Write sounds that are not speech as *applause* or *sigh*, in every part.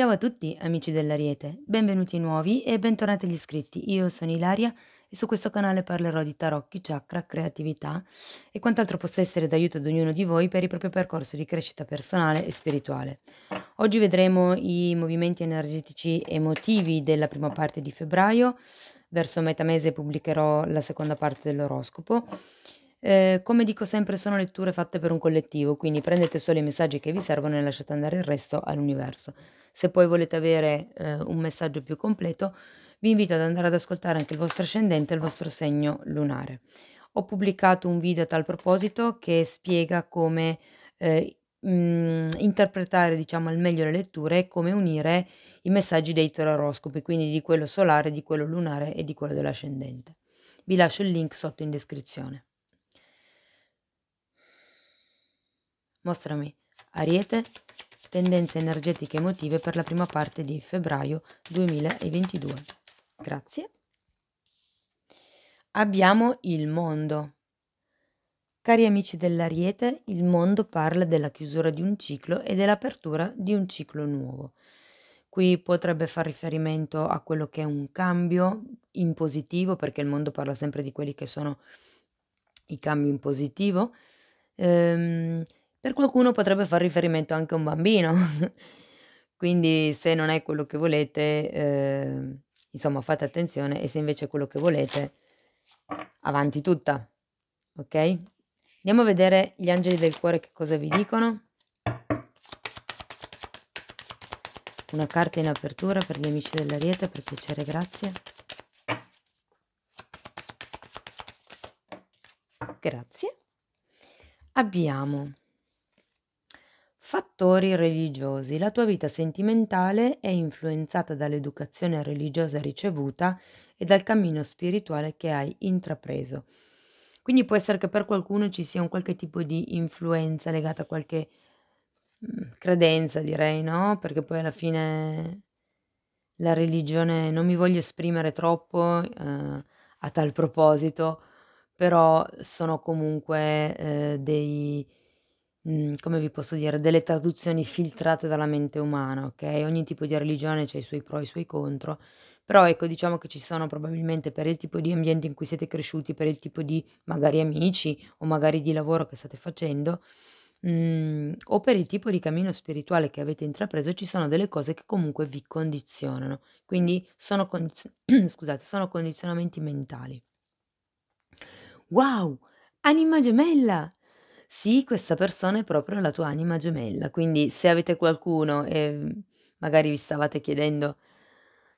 Ciao a tutti amici dell'Ariete, benvenuti nuovi e bentornati agli iscritti. Io sono Ilaria e su questo canale parlerò di tarocchi, chakra, creatività e quant'altro possa essere d'aiuto ad ognuno di voi per il proprio percorso di crescita personale e spirituale. Oggi vedremo i movimenti energetici emotivi della prima parte di febbraio, verso metà mese pubblicherò la seconda parte dell'oroscopo eh, come dico sempre, sono letture fatte per un collettivo, quindi prendete solo i messaggi che vi servono e lasciate andare il resto all'universo. Se poi volete avere eh, un messaggio più completo, vi invito ad andare ad ascoltare anche il vostro ascendente e il vostro segno lunare. Ho pubblicato un video a tal proposito che spiega come eh, mh, mm, interpretare diciamo, al meglio le letture e come unire i messaggi dei tre quindi di quello solare, di quello lunare e di quello dell'ascendente. Vi lascio il link sotto in descrizione. Mostrami Ariete, tendenze energetiche emotive per la prima parte di febbraio 2022. Grazie. Abbiamo il mondo. Cari amici dell'Ariete, il mondo parla della chiusura di un ciclo e dell'apertura di un ciclo nuovo. Qui potrebbe far riferimento a quello che è un cambio in positivo, perché il mondo parla sempre di quelli che sono i cambi in positivo. Ehm, per qualcuno potrebbe far riferimento anche a un bambino, *laughs* quindi se non è quello che volete, eh, insomma fate attenzione e se invece è quello che volete, avanti tutta, ok? Andiamo a vedere gli angeli del cuore che cosa vi dicono. Una carta in apertura per gli amici della dell'Ariete, per piacere, grazie. Grazie. Abbiamo Fattori religiosi. La tua vita sentimentale è influenzata dall'educazione religiosa ricevuta e dal cammino spirituale che hai intrapreso. Quindi può essere che per qualcuno ci sia un qualche tipo di influenza legata a qualche mm, credenza, direi, no? Perché poi alla fine la religione, non mi voglio esprimere troppo eh, a tal proposito, però sono comunque eh, dei Mhmm, come vi posso dire, delle traduzioni filtrate dalla mente umana, ok? ogni tipo di religione ha i suoi pro e i suoi contro, però ecco diciamo che ci sono probabilmente per il tipo di ambiente in cui siete cresciuti, per il tipo di magari amici o magari di lavoro che state facendo, mhmm, o per il tipo di cammino spirituale che avete intrapreso, ci sono delle cose che comunque vi condizionano, quindi sono condiz *clears throat* scusate, sono condizionamenti mentali. Wow! Anima gemella! sì, questa persona è proprio la tua anima gemella. Quindi se avete qualcuno e ehm, magari vi stavate chiedendo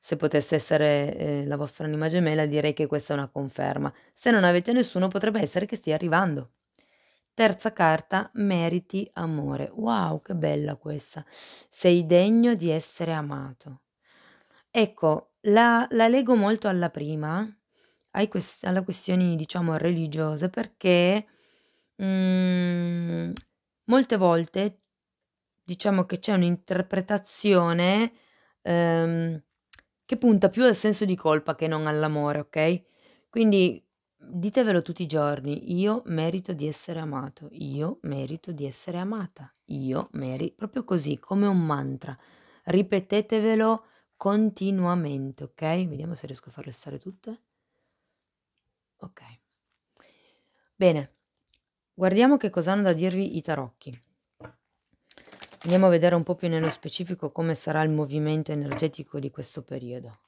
se potesse essere eh, la vostra anima gemella, direi che questa è una conferma. Se non avete nessuno, potrebbe essere che stia arrivando. Terza carta, meriti amore. Wow, che bella questa. Sei degno di essere amato. Ecco, la, la leggo molto alla prima, alla questioni diciamo religiose, perché Mm, molte volte diciamo che c'è un'interpretazione, ehm, che punta più al senso di colpa che non all'amore, ok? quindi ditevelo tutti i giorni: "Io merito di essere amato, io merito di essere amata, io merito, proprio così, come un mantra. Ripetetevelo continuamente, ok? vediamo se riesco a farle stare tutte. Ok. Bene. Guardiamo che cosa hanno da dirvi i tarocchi. Andiamo a vedere un po' più nello specifico come sarà il movimento energetico di questo periodo.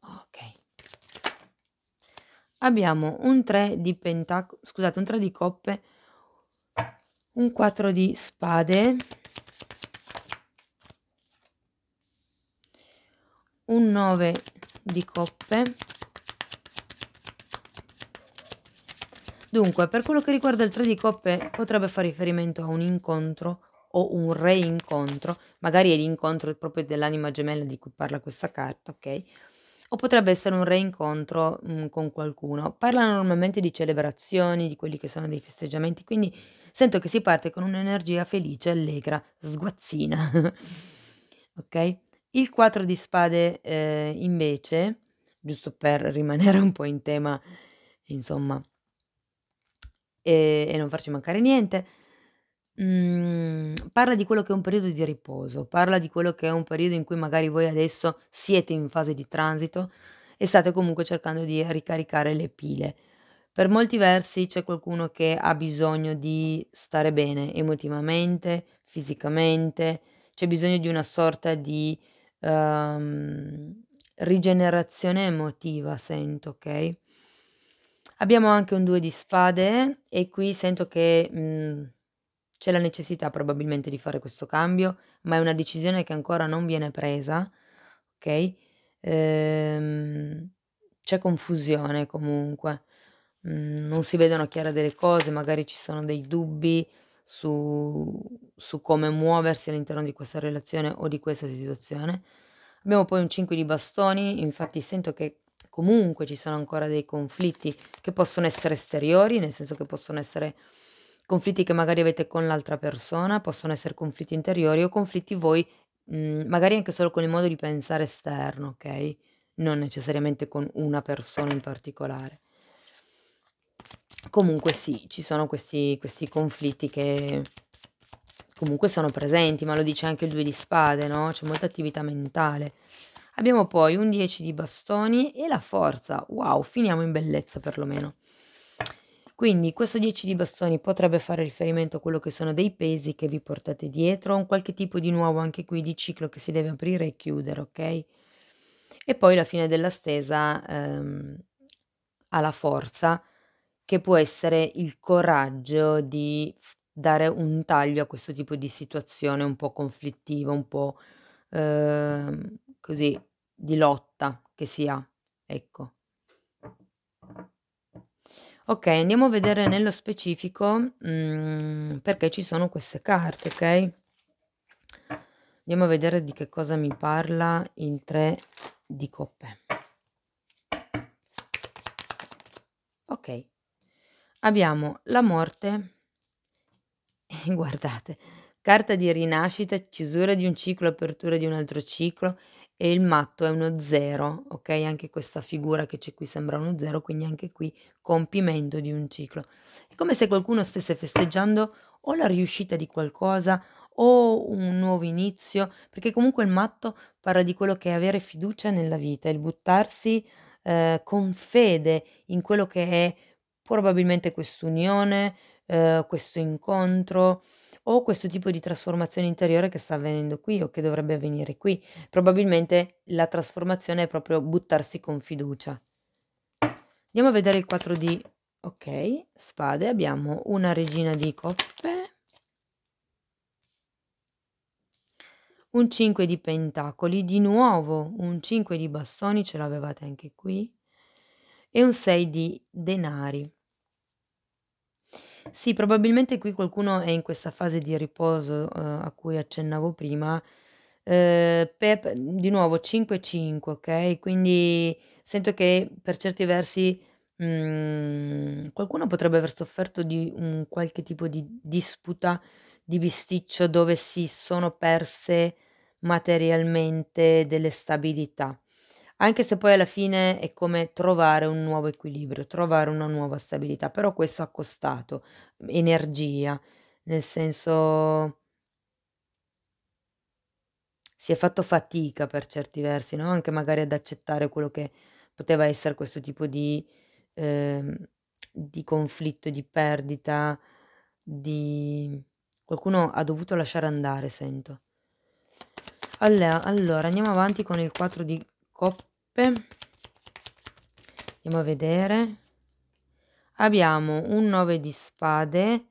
Ok. Abbiamo un 3 di pentacoli, scusate, un 3 di coppe, un 4 di spade, un 9 di coppe, Dunque, per quello che riguarda il 3 di coppe, potrebbe fare riferimento a un incontro o un reincontro, magari è l'incontro proprio dell'anima gemella di cui parla questa carta, ok? O potrebbe essere un reincontro mh, mm, con qualcuno. Parla normalmente di celebrazioni, di quelli che sono dei festeggiamenti, quindi sento che si parte con un'energia felice, allegra, sguazzina. *laughs* ok? Il 4 di spade eh, invece, giusto per rimanere un po' in tema, insomma, e, e non farci mancare niente. Mm, parla di quello che è un periodo di riposo, parla di quello che è un periodo in cui magari voi adesso siete in fase di transito e state comunque cercando di ricaricare le pile. Per molti versi c'è qualcuno che ha bisogno di stare bene emotivamente, fisicamente, c'è bisogno di una sorta di um, rigenerazione emotiva, sento, ok? Abbiamo anche un 2 di spade e qui sento che mh, mhmm, c'è la necessità probabilmente di fare questo cambio, ma è una decisione che ancora non viene presa, ok? Ehm, c'è confusione comunque, mh, mhmm, non si vedono chiare delle cose, magari ci sono dei dubbi su, su come muoversi all'interno di questa relazione o di questa situazione. Abbiamo poi un 5 di bastoni, infatti sento che comunque ci sono ancora dei conflitti che possono essere esteriori, nel senso che possono essere conflitti che magari avete con l'altra persona, possono essere conflitti interiori o conflitti voi, mh, mm, magari anche solo con il modo di pensare esterno, ok? Non necessariamente con una persona in particolare. Comunque sì, ci sono questi, questi conflitti che comunque sono presenti, ma lo dice anche il due di spade, no? C'è molta attività mentale. Abbiamo poi un 10 di bastoni e la forza. Wow, finiamo in bellezza perlomeno. Quindi questo 10 di bastoni potrebbe fare riferimento a quello che sono dei pesi che vi portate dietro, un qualche tipo di nuovo anche qui di ciclo che si deve aprire e chiudere, ok? E poi la fine della stesa ehm, ha forza che può essere il coraggio di dare un taglio a questo tipo di situazione un po' conflittiva, un po' ehm, così di lotta che si ha, ecco. Ok, andiamo a vedere nello specifico mh, mm, perché ci sono queste carte, ok? Andiamo a vedere di che cosa mi parla il 3 di coppe. Ok, abbiamo la morte, *laughs* guardate, carta di rinascita, chiusura di un ciclo, apertura di un altro ciclo, e il matto è uno zero, ok? Anche questa figura che c'è qui sembra uno zero, quindi anche qui compimento di un ciclo. È come se qualcuno stesse festeggiando o la riuscita di qualcosa o un nuovo inizio, perché comunque il matto parla di quello che è avere fiducia nella vita, il buttarsi eh, con fede in quello che è probabilmente quest'unione, eh, questo incontro, o questo tipo di trasformazione interiore che sta avvenendo qui o che dovrebbe avvenire qui. Probabilmente la trasformazione è proprio buttarsi con fiducia. Andiamo a vedere il 4 di... Ok, spade, abbiamo una regina di coppe, un 5 di pentacoli, di nuovo un 5 di bastoni, ce l'avevate anche qui, e un 6 di denari. Sì, probabilmente qui qualcuno è in questa fase di riposo, uhm, a cui accennavo prima, uhm, pep di nuovo 5 5, ok? quindi sento che per certi versi, mhmm, qualcuno potrebbe aver sofferto di un qualche tipo di disputa, di bisticcio dove si sono perse materialmente delle stabilità anche se poi alla fine è come trovare un nuovo equilibrio, trovare una nuova stabilità, però questo ha costato energia, nel senso si è fatto fatica per certi versi, no? anche magari ad accettare quello che poteva essere questo tipo di, eh, di conflitto, di perdita, di... qualcuno ha dovuto lasciare andare, sento. Allora, andiamo avanti con il 4 di coppe andiamo a vedere abbiamo un 9 di spade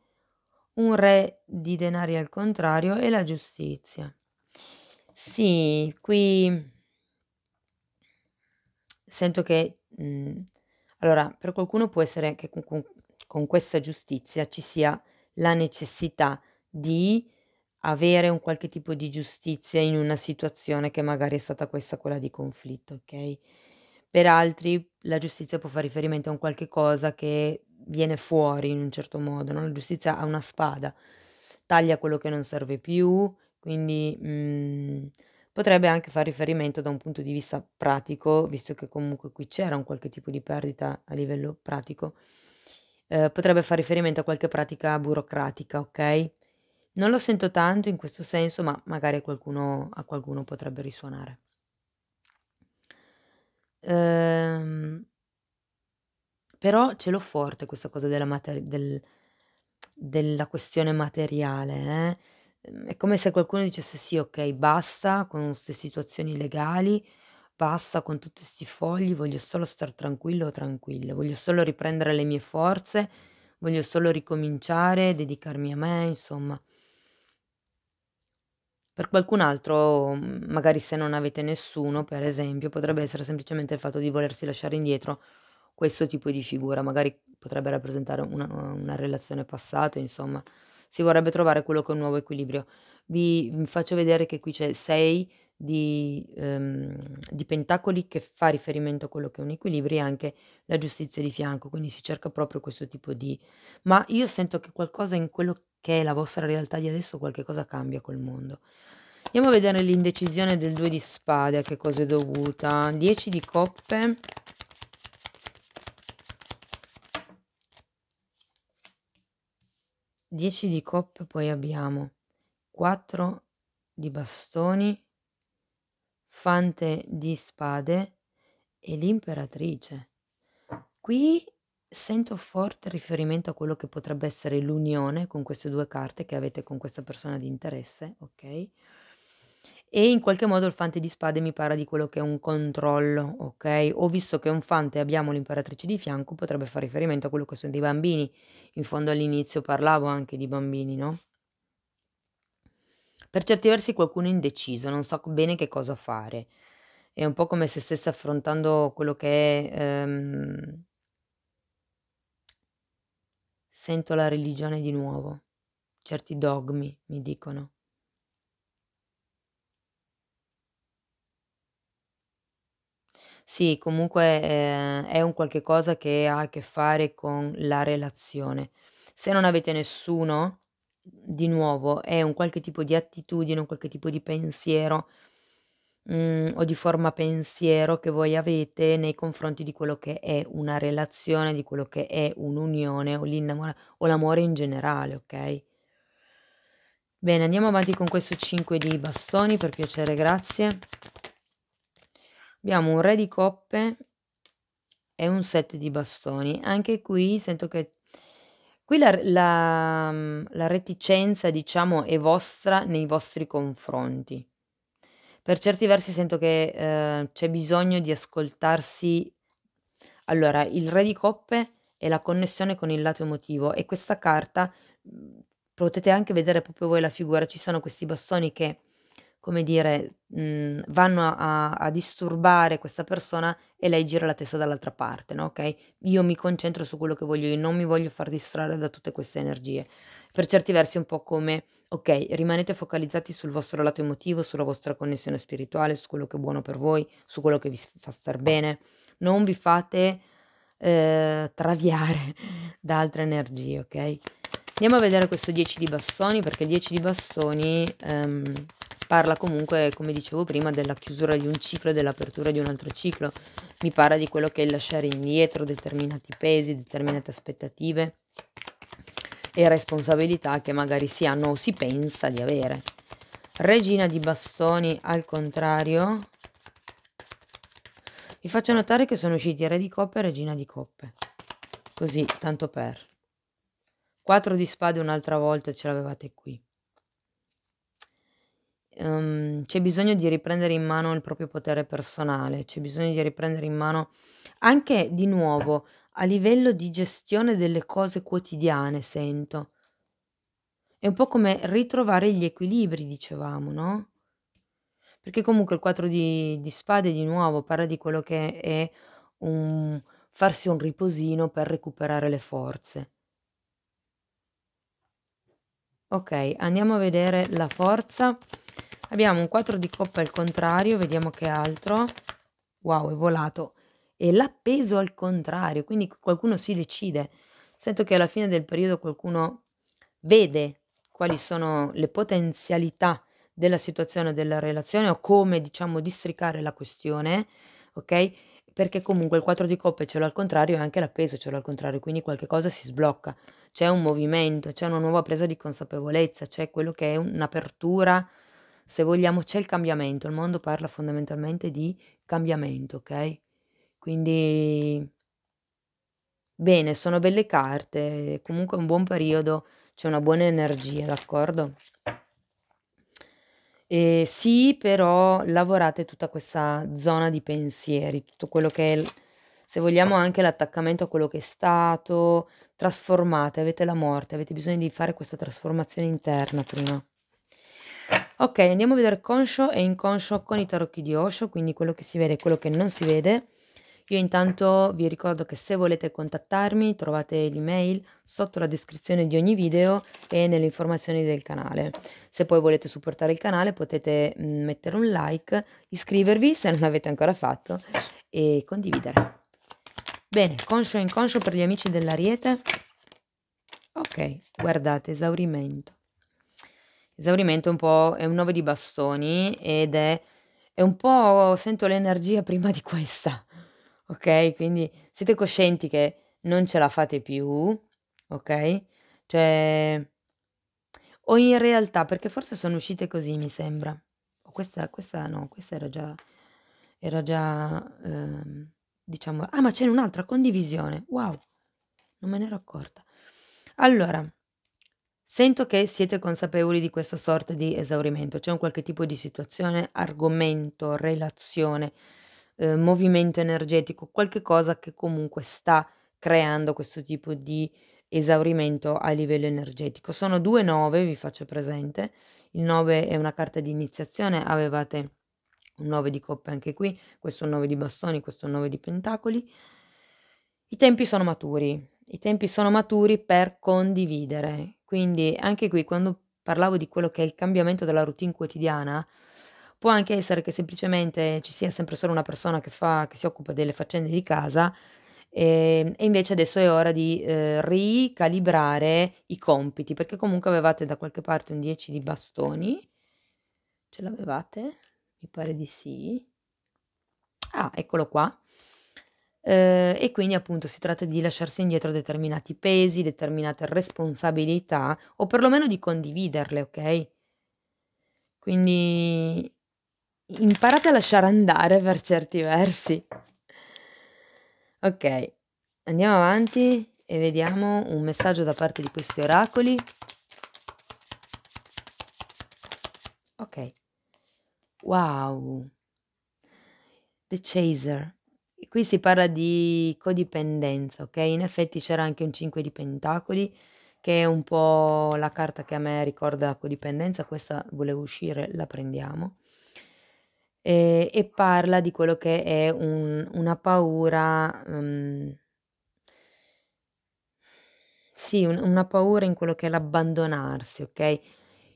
un re di denari al contrario e la giustizia sì qui sento che mh, mm, allora per qualcuno può essere che con, con, con questa giustizia ci sia la necessità di avere un qualche tipo di giustizia in una situazione che magari è stata questa quella di conflitto, ok? Per altri la giustizia può fare riferimento a un qualche cosa che viene fuori in un certo modo, no? La giustizia ha una spada, taglia quello che non serve più, quindi mh, mm, potrebbe anche fare riferimento da un punto di vista pratico, visto che comunque qui c'era un qualche tipo di perdita a livello pratico, eh, potrebbe fare riferimento a qualche pratica burocratica, ok? Non lo sento tanto in questo senso, ma magari a qualcuno, a qualcuno potrebbe risuonare. Ehm, però ce l'ho forte questa cosa della, materi- del, della questione materiale. Eh? Ehm, è come se qualcuno dicesse sì, ok, basta con queste situazioni legali, basta con tutti questi fogli, voglio solo stare tranquillo o tranquilla, voglio solo riprendere le mie forze, voglio solo ricominciare, dedicarmi a me, insomma. Per qualcun altro, magari se non avete nessuno, per esempio, potrebbe essere semplicemente il fatto di volersi lasciare indietro questo tipo di figura, magari potrebbe rappresentare una, una relazione passata, insomma, si vorrebbe trovare quello che è un nuovo equilibrio. Vi faccio vedere che qui c'è 6 di, ehm, di, pentacoli che fa riferimento a quello che è un equilibrio e anche la giustizia di fianco, quindi si cerca proprio questo tipo di... ma io sento che qualcosa in quello che è la vostra realtà di adesso, qualche cosa cambia col mondo. Andiamo a vedere l'indecisione del 2 di spade, a che cosa è dovuta. 10 di coppe. Dieci di coppe poi abbiamo 4 di bastoni Fante di Spade e l'imperatrice. Qui sento forte riferimento a quello che potrebbe essere l'unione con queste due carte che avete con questa persona di interesse, ok? E in qualche modo il fante di spade mi parla di quello che è un controllo, ok? O visto che un fante e abbiamo l'imperatrice di fianco, potrebbe fare riferimento a quello che sono dei bambini. In fondo all'inizio parlavo anche di bambini, no? Per certi versi qualcuno indeciso, non so bene che cosa fare. È un po' come se stesse affrontando quello che è... ehm, Sento la religione di nuovo, certi dogmi mi dicono. Sì, comunque eh, è un qualche cosa che ha a che fare con la relazione. Se non avete nessuno, di nuovo è un qualche tipo di attitudine, un qualche tipo di pensiero mm, o di forma pensiero che voi avete nei confronti di quello che è una relazione, di quello che è un'unione o, o l'amore in generale, ok? Bene, andiamo avanti con questo 5 di bastoni, per piacere, grazie. Abbiamo un re di coppe e un 7 di bastoni. Anche qui sento che Qui la la mm, la reticenza diciamo è vostra nei vostri confronti. Per certi versi sento che, ehm, c'è bisogno di ascoltarsi allora, il Re di Coppe è la connessione con il lato emotivo e questa carta, mm, potete anche vedere proprio voi la figura, ci sono questi bastoni che come dire, mh, mhmm, vanno a, a, disturbare questa persona e lei gira la testa dall'altra parte, no? Ok? Io mi concentro su quello che voglio io, non mi voglio far distrarre da tutte queste energie. Per certi versi è un po' come, ok, rimanete focalizzati sul vostro lato emotivo, sulla vostra connessione spirituale, su quello che è buono per voi, su quello che vi fa star bene. Non vi fate eh, traviare *laughs* da altre energie, ok? Andiamo a vedere questo 10 di bastoni perché 10 di bastoni... Um, parla comunque, come dicevo prima, della chiusura di un ciclo e dell'apertura di un altro ciclo. Mi parla di quello che è lasciare indietro determinati pesi, determinate aspettative e responsabilità che magari si hanno o si pensa di avere. Regina di bastoni, al contrario, vi faccio notare che sono usciti Re di Coppe e Regina di Coppe. Così, tanto per. 4 di spade un'altra volta ce l'avevate qui ehm, c'è bisogno di riprendere in mano il proprio potere personale, c'è bisogno di riprendere in mano anche di nuovo a livello di gestione delle cose quotidiane, sento. È un po' come ritrovare gli equilibri, dicevamo, no? Perché comunque il 4 di, di spade di nuovo parla di quello che è un farsi un riposino per recuperare le forze. Ok, andiamo a vedere la forza Abbiamo un 4 di coppa al contrario, vediamo che altro. Wow, è volato. E l'appeso al contrario, quindi qualcuno si decide. Sento che alla fine del periodo qualcuno vede quali sono le potenzialità della situazione, della relazione o come, diciamo, districare la questione, ok? Perché comunque il 4 di coppe ce l'ho al contrario e anche l'appeso ce l'ho al contrario, quindi qualche cosa si sblocca. C'è un movimento, c'è una nuova presa di consapevolezza, c'è quello che è un'apertura se vogliamo c'è il cambiamento, il mondo parla fondamentalmente di cambiamento, ok? Quindi bene, sono belle carte, comunque è un buon periodo, c'è una buona energia, d'accordo? E sì, però lavorate tutta questa zona di pensieri, tutto quello che è, se vogliamo anche l'attaccamento a quello che è stato, trasformate, avete la morte, avete bisogno di fare questa trasformazione interna prima. Ok, andiamo a vedere conscio e inconscio con i tarocchi di Osho, quindi quello che si vede e quello che non si vede. Io intanto vi ricordo che se volete contattarmi trovate l'email sotto la descrizione di ogni video e nelle informazioni del canale. Se poi volete supportare il canale potete mm, mettere un like, iscrivervi se non l'avete ancora fatto e condividere. Bene, conscio e inconscio per gli amici dell'Ariete. Ok, guardate, esaurimento. Esaurimento un po' è un 9 di bastoni ed è, è un po' sento l'energia *laughs* prima di questa. Ok? Quindi siete coscienti che non ce la fate più, ok? Cioè o in realtà, perché forse sono uscite così, mi sembra. Questa, questa no, questa era già era già ehm, diciamo, ah, ma c'è un'altra condivisione. Wow. Non me ne ero accorta. Allora, Sento che siete consapevoli di questa sorta di esaurimento, c'è un qualche tipo di situazione, argomento, relazione, eh, movimento energetico, qualche cosa che comunque sta creando questo tipo di esaurimento a livello energetico. Sono due nove, vi faccio presente. Il nove è una carta di iniziazione, avevate un nove di coppe anche qui, questo è un nove di bastoni, questo è un nove di pentacoli. I tempi sono maturi, i tempi sono maturi per condividere quindi anche qui quando parlavo di quello che è il cambiamento della routine quotidiana, può anche essere che semplicemente ci sia sempre solo una persona che, fa, che si occupa delle faccende di casa e, ehm, e invece adesso è ora di eh, ricalibrare i compiti, perché comunque avevate da qualche parte un 10 di bastoni. Ce l'avevate? Mi pare di sì. Ah, eccolo qua eh, e quindi appunto si tratta di lasciarsi indietro determinati pesi, determinate responsabilità o perlomeno di condividerle, ok? Quindi imparate a lasciare andare per certi versi. Ok, andiamo avanti e vediamo un messaggio da parte di questi oracoli. Ok. Wow. The Chaser. Qui si parla di codipendenza, ok? In effetti c'era anche un 5 di pentacoli, che è un po' la carta che a me ricorda la codipendenza, questa volevo uscire, la prendiamo. E, e parla di quello che è un, una paura, um, sì, un, una paura in quello che è l'abbandonarsi, ok?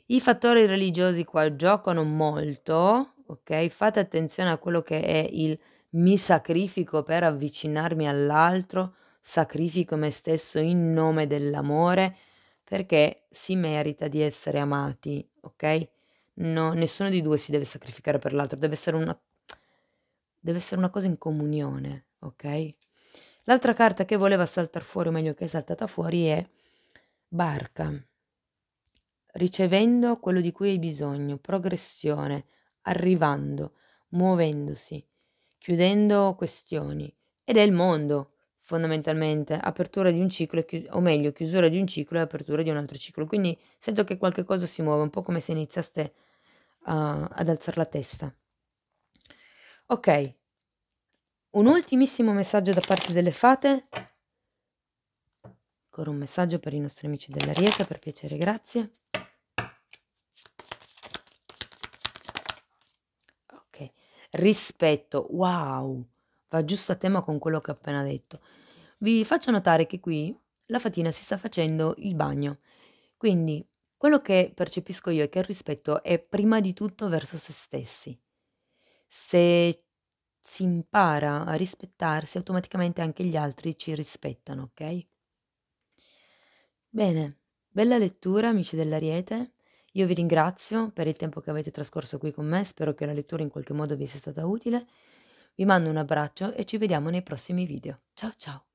I fattori religiosi qua giocano molto, ok? Fate attenzione a quello che è il mi sacrifico per avvicinarmi all'altro, sacrifico me stesso in nome dell'amore, perché si merita di essere amati, ok? No, nessuno di due si deve sacrificare per l'altro, deve essere una, deve essere una cosa in comunione, ok? L'altra carta che voleva saltare fuori, o meglio che è saltata fuori, è barca, ricevendo quello di cui hai bisogno, progressione, arrivando, muovendosi chiudendo questioni. Ed è il mondo, fondamentalmente, apertura di un ciclo, o meglio, chiusura di un ciclo e apertura di un altro ciclo. Quindi sento che qualche cosa si muove, un po' come se iniziaste a, ad alzare la testa. Ok, un ultimissimo messaggio da parte delle fate. Ancora un messaggio per i nostri amici dell'Ariete, per piacere, grazie. rispetto, wow, va giusto a tema con quello che ho appena detto. Vi faccio notare che qui la fatina si sta facendo il bagno. Quindi quello che percepisco io è che il rispetto è prima di tutto verso se stessi. Se si impara a rispettarsi, automaticamente anche gli altri ci rispettano, ok? Bene, bella lettura, amici dell'Ariete. Io vi ringrazio per il tempo che avete trascorso qui con me, spero che la lettura in qualche modo vi sia stata utile. Vi mando un abbraccio e ci vediamo nei prossimi video. Ciao ciao!